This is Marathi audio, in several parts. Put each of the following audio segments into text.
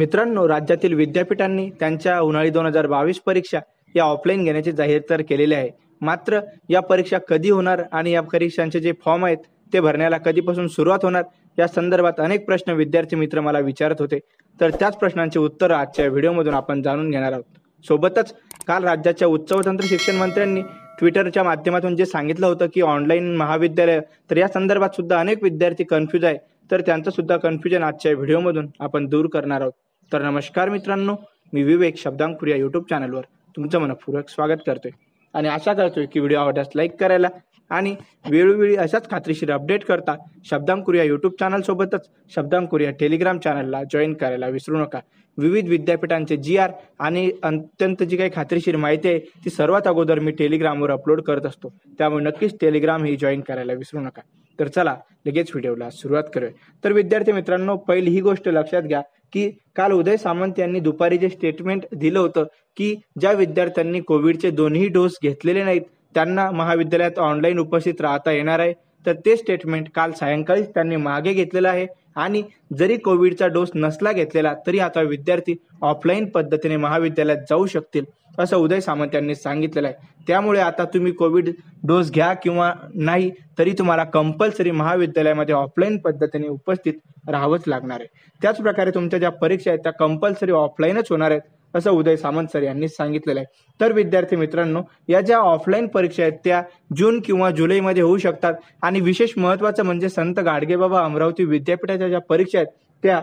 मित्रांनो राज्यातील विद्यापीठांनी त्यांच्या उन्हाळी दोन हजार बावीस परीक्षा या ऑफलाईन घेण्याचे जाहीर तर केलेली आहे मात्र या परीक्षा कधी होणार आणि या परीक्षांचे जे फॉर्म आहेत ते भरण्याला कधीपासून सुरुवात होणार या संदर्भात अनेक प्रश्न विद्यार्थी मित्र मला विचारत होते तर त्याच प्रश्नांचे उत्तर आजच्या व्हिडिओमधून आपण जाणून घेणार आहोत सोबतच काल राज्याच्या उच्च व तंत्र शिक्षण मंत्र्यांनी ट्विटरच्या माध्यमातून जे सांगितलं होतं की ऑनलाईन महाविद्यालय तर या संदर्भात सुद्धा अनेक विद्यार्थी कन्फ्यूज आहे तर त्यांचं सुद्धा कन्फ्युजन आजच्या व्हिडिओमधून आपण दूर करणार आहोत तर नमस्कार मित्रांनो मी विवेक शब्दांकुर या यूट्यूब चॅनलवर तुमचं मनपूर्वक स्वागत करतोय आणि आशा करतोय की व्हिडिओ आवडल्यास लाईक करायला आणि वेळोवेळी अशाच खात्रीशीर अपडेट करता शब्दांकुर या यूट्यूब चॅनलसोबतच शब्दांकुर या टेलिग्राम चॅनलला जॉईन करायला विसरू नका विविध विद्यापीठांचे जी आर आणि अत्यंत जी काही खात्रीशीर माहिती आहे ती सर्वात अगोदर मी टेलिग्रामवर अपलोड करत असतो त्यामुळे नक्कीच टेलिग्राम ही जॉईन करायला विसरू नका तर चला लगेच व्हिडिओला सुरुवात करूया तर विद्यार्थी मित्रांनो पहिली ही गोष्ट लक्षात घ्या की काल उदय सामंत यांनी दुपारी जे स्टेटमेंट दिलं होतं की ज्या विद्यार्थ्यांनी कोविडचे दोन्ही डोस घेतलेले नाहीत त्यांना महाविद्यालयात ऑनलाईन उपस्थित राहता येणार आहे तर ते स्टेटमेंट काल सायंकाळीच त्यांनी मागे घेतलेलं आहे आणि जरी कोविडचा डोस नसला घेतलेला तरी आता विद्यार्थी ऑफलाईन पद्धतीने महाविद्यालयात जाऊ शकतील असं उदय सामंत यांनी सांगितलेलं आहे त्यामुळे आता तुम्ही कोविड डोस घ्या किंवा नाही तरी तुम्हाला कंपल्सरी महाविद्यालयामध्ये ऑफलाईन पद्धतीने उपस्थित राहावंच लागणार आहे त्याचप्रकारे तुमच्या ज्या परीक्षा आहेत त्या कंपल्सरी ऑफलाईनच होणार आहेत असं उदय सामंत सर यांनी सांगितलेलं आहे तर विद्यार्थी मित्रांनो या ज्या ऑफलाईन परीक्षा आहेत त्या जून किंवा जुलैमध्ये होऊ शकतात आणि विशेष महत्त्वाचं म्हणजे संत गाडगेबाबा अमरावती विद्यापीठाच्या ज्या परीक्षा आहेत त्या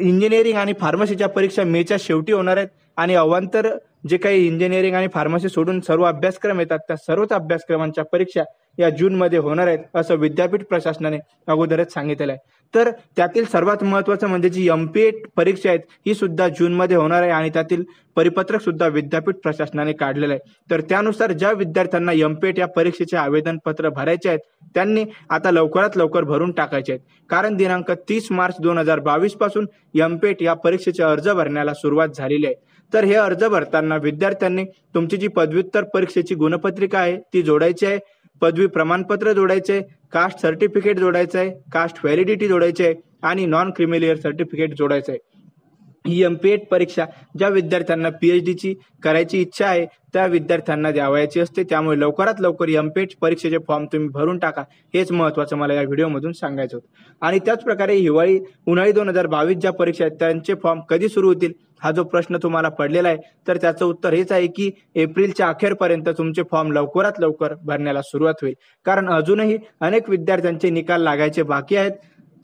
इंजिनिअरिंग आणि फार्मसीच्या परीक्षा मेच्या शेवटी होणार आहेत आणि अवांतर जे काही इंजिनिअरिंग आणि फार्मसी सोडून सर्व अभ्यासक्रम येतात त्या सर्वच अभ्यासक्रमांच्या परीक्षा या जून मध्ये होणार आहेत असं विद्यापीठ प्रशासनाने अगोदरच सांगितलेलं आहे तर त्यातील सर्वात महत्वाचं म्हणजे जी एम पी एट परीक्षा आहेत ही सुद्धा जून मध्ये होणार आहे आणि त्यातील परिपत्रक सुद्धा विद्यापीठ प्रशासनाने काढलेलं आहे तर त्यानुसार ज्या विद्यार्थ्यांना एम पी एट या परीक्षेचे आवेदन पत्र भरायचे आहेत त्यांनी आता लवकरात लवकर भरून टाकायचे आहेत कारण दिनांक तीस मार्च दोन हजार बावीस पासून एम या परीक्षेचे अर्ज भरण्याला सुरुवात झालेली आहे तर हे अर्ज भरताना विद्यार्थ्यांनी तुमची जी पदव्युत्तर परीक्षेची गुणपत्रिका आहे ती जोडायची आहे पदवी प्रमाणपत्र जोडायचे कास्ट सर्टिफिकेट जोडायचं आहे कास्ट व्हॅलिडिटी जोडायचे आहे आणि नॉन क्रिमिलियर सर्टिफिकेट जोडायचं आहे ही एम पी एड परीक्षा ज्या विद्यार्थ्यांना पीएच डीची करायची इच्छा आहे त्या विद्यार्थ्यांना द्यावायची असते त्यामुळे लवकरात लवकर एम पी एड परीक्षेचे फॉर्म तुम्ही भरून टाका हेच महत्वाचं मला या व्हिडिओमधून सांगायचं होतं आणि त्याचप्रकारे हिवाळी उन्हाळी दोन हजार बावीस ज्या परीक्षा आहेत त्यांचे फॉर्म कधी सुरू होतील हा जो प्रश्न तुम्हाला पडलेला आहे तर त्याचं उत्तर हेच आहे की एप्रिलच्या अखेरपर्यंत तुमचे फॉर्म लवकरात लवकर भरण्याला सुरुवात होईल कारण अजूनही अनेक विद्यार्थ्यांचे निकाल लागायचे बाकी आहेत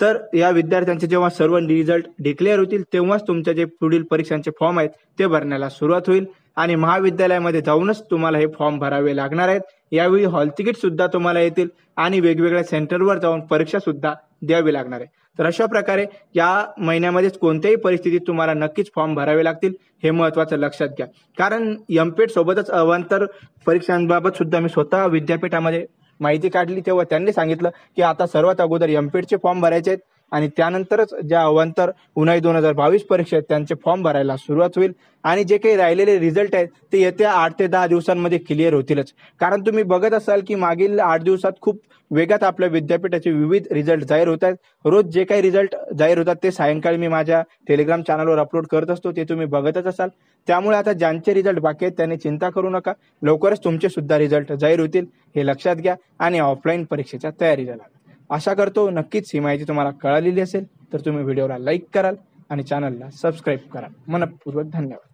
तर या विद्यार्थ्यांचे जेव्हा सर्व रिझल्ट डिक्लेअर होतील तेव्हाच तुमच्या जे पुढील परीक्षांचे फॉर्म आहेत ते भरण्याला सुरुवात होईल आणि महाविद्यालयामध्ये जाऊनच तुम्हाला हे फॉर्म भरावे लागणार आहेत यावेळी हॉल तिकीट सुद्धा तुम्हाला येतील आणि वेगवेगळ्या सेंटरवर जाऊन परीक्षा सुद्धा द्यावी लागणार आहे तर अशा प्रकारे या महिन्यामध्येच कोणत्याही परिस्थितीत तुम्हाला नक्कीच फॉर्म भरावे लागतील हे महत्वाचं लक्षात घ्या कारण एमपेट सोबतच अवांतर परीक्षांबाबत सुद्धा मी स्वतः विद्यापीठामध्ये माहिती काढली तेव्हा त्यांनी सांगितलं की आता सर्वात अगोदर एमपीडचे फॉर्म भरायचे आहेत आणि त्यानंतरच ज्या अवांतर उन्हाळी दोन हजार बावीस परीक्षा आहेत त्यांचे फॉर्म भरायला सुरुवात होईल आणि जे काही राहिलेले रिझल्ट आहेत ते येत्या आठ ते दहा दिवसांमध्ये क्लिअर होतीलच कारण तुम्ही बघत असाल की मागील आठ दिवसात खूप वेगात आपल्या विद्यापीठाचे विविध रिझल्ट जाहीर होत आहेत रोज जे काही रिझल्ट जाहीर होतात ते सायंकाळी मी माझ्या टेलिग्राम चॅनलवर अपलोड करत असतो ते तुम्ही बघतच असाल त्यामुळे आता ज्यांचे रिझल्ट बाकी आहेत त्यांनी चिंता करू नका लवकरच तुमचे सुद्धा रिझल्ट जाहीर होतील हे लक्षात घ्या आणि ऑफलाईन परीक्षेच्या तयारीला लागा आशा करतो नक्कीच ही माहिती तुम्हाला कळालेली असेल तर तुम्ही व्हिडिओला लाईक कराल आणि चॅनलला सबस्क्राईब कराल मनपूर्वक धन्यवाद